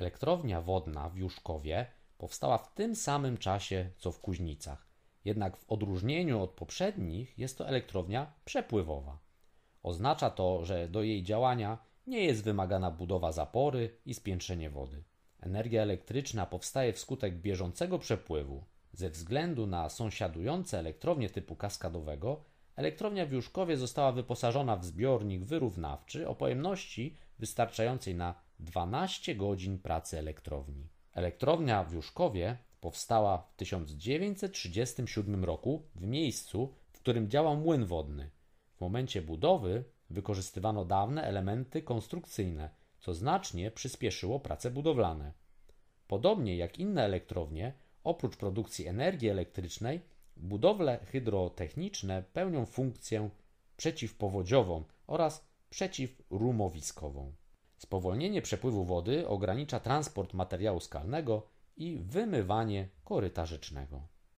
Elektrownia wodna w Juszkowie powstała w tym samym czasie co w Kuźnicach, jednak w odróżnieniu od poprzednich jest to elektrownia przepływowa. Oznacza to, że do jej działania nie jest wymagana budowa zapory i spiętrzenie wody. Energia elektryczna powstaje wskutek bieżącego przepływu. Ze względu na sąsiadujące elektrownie typu kaskadowego, elektrownia w Juszkowie została wyposażona w zbiornik wyrównawczy o pojemności wystarczającej na 12 godzin pracy elektrowni. Elektrownia w Juszkowie powstała w 1937 roku w miejscu, w którym działał młyn wodny. W momencie budowy wykorzystywano dawne elementy konstrukcyjne, co znacznie przyspieszyło prace budowlane. Podobnie jak inne elektrownie, oprócz produkcji energii elektrycznej, budowle hydrotechniczne pełnią funkcję przeciwpowodziową oraz przeciwrumowiskową. Spowolnienie przepływu wody ogranicza transport materiału skalnego i wymywanie koryta rzecznego.